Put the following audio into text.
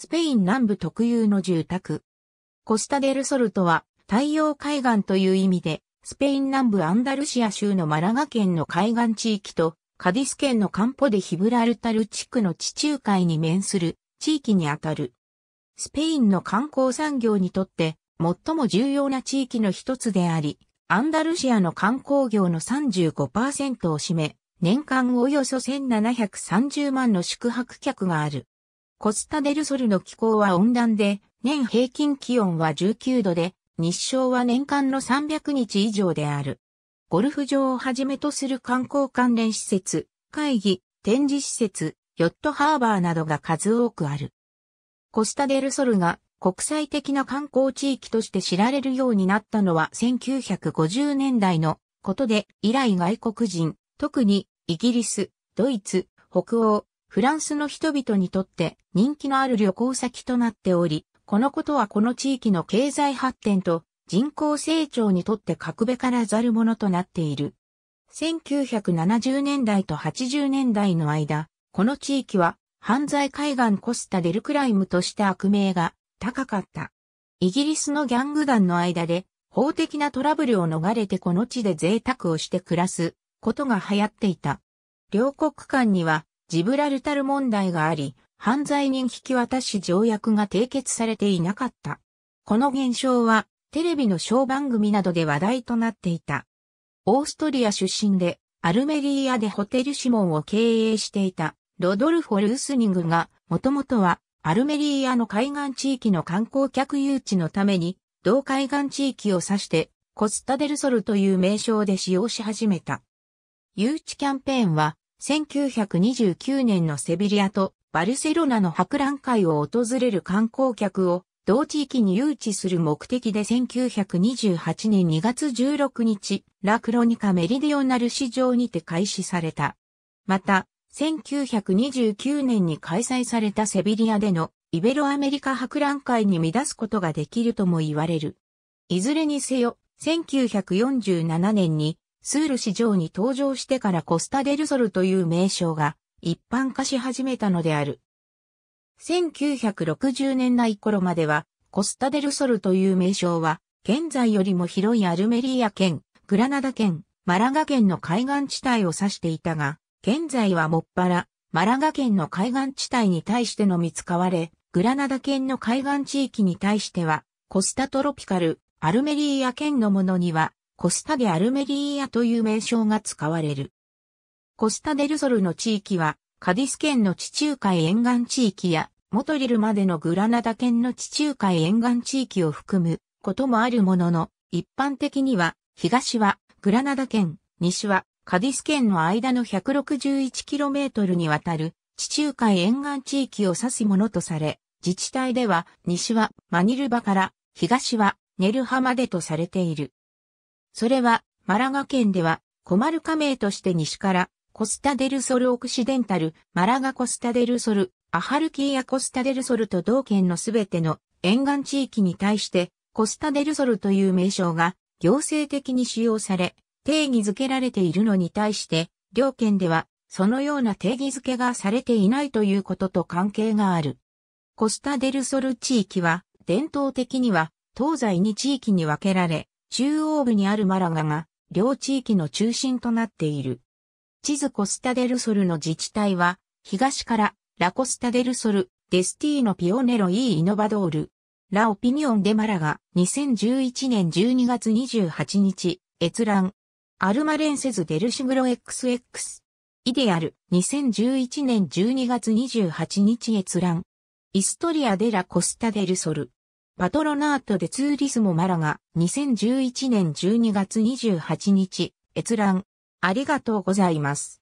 スペイン南部特有の住宅。コスタデルソルトは太陽海岸という意味で、スペイン南部アンダルシア州のマラガ県の海岸地域と、カディス県のカンポデヒブラルタル地区の地中海に面する地域にあたる。スペインの観光産業にとって最も重要な地域の一つであり、アンダルシアの観光業の35%を占め、年間およそ1730万の宿泊客がある。コスタデルソルの気候は温暖で、年平均気温は19度で、日照は年間の300日以上である。ゴルフ場をはじめとする観光関連施設、会議、展示施設、ヨットハーバーなどが数多くある。コスタデルソルが国際的な観光地域として知られるようになったのは1950年代のことで、以来外国人、特にイギリス、ドイツ、北欧、フランスの人々にとって人気のある旅行先となっており、このことはこの地域の経済発展と人口成長にとって格べからざるものとなっている。1970年代と80年代の間、この地域は犯罪海岸コスタ・デルクライムとして悪名が高かった。イギリスのギャング団の間で法的なトラブルを逃れてこの地で贅沢をして暮らすことが流行っていた。両国間にはジブラルタル問題があり、犯罪人引き渡し条約が締結されていなかった。この現象は、テレビの小番組などで話題となっていた。オーストリア出身で、アルメリアでホテルシモンを経営していた、ロドルフォ・ルースニングが、もともとは、アルメリアの海岸地域の観光客誘致のために、同海岸地域を指して、コスタデルソルという名称で使用し始めた。誘致キャンペーンは、1929年のセビリアとバルセロナの博覧会を訪れる観光客を同地域に誘致する目的で1928年2月16日、ラクロニカメリディオナル市場にて開始された。また、1929年に開催されたセビリアでのイベロアメリカ博覧会に見出すことができるとも言われる。いずれにせよ、1947年にスール市場に登場してからコスタデルソルという名称が一般化し始めたのである。1960年代頃までは、コスタデルソルという名称は、現在よりも広いアルメリア県、グラナダ県、マラガ県の海岸地帯を指していたが、現在はもっぱら、マラガ県の海岸地帯に対してのみ使われ、グラナダ県の海岸地域に対しては、コスタトロピカル、アルメリア県のものには、コスタデアルメリーアという名称が使われる。コスタデルソルの地域は、カディス県の地中海沿岸地域や、モトリルまでのグラナダ県の地中海沿岸地域を含むこともあるものの、一般的には、東はグラナダ県、西はカディス県の間の 161km にわたる地中海沿岸地域を指すものとされ、自治体では西はマニルバから東はネルハまでとされている。それは、マラガ県では、コマルカ名として西から、コスタデルソルオクシデンタル、マラガコスタデルソル、アハルキーやコスタデルソルと同県のすべての沿岸地域に対して、コスタデルソルという名称が行政的に使用され、定義づけられているのに対して、両県では、そのような定義づけがされていないということと関係がある。コスタデルソル地域は、伝統的には、東西に地域に分けられ、中央部にあるマラガが、両地域の中心となっている。地図コスタデルソルの自治体は、東からラコスタデルソル、デスティーノピオネロイーイノバドール、ラオピニオンデマラガ、2011年12月28日、閲覧。アルマレンセズデルシブロ XX。イデアル、2011年12月28日閲覧。イストリアデラコスタデルソル。パトロナートでツーリスモマラが2011年12月28日閲覧ありがとうございます。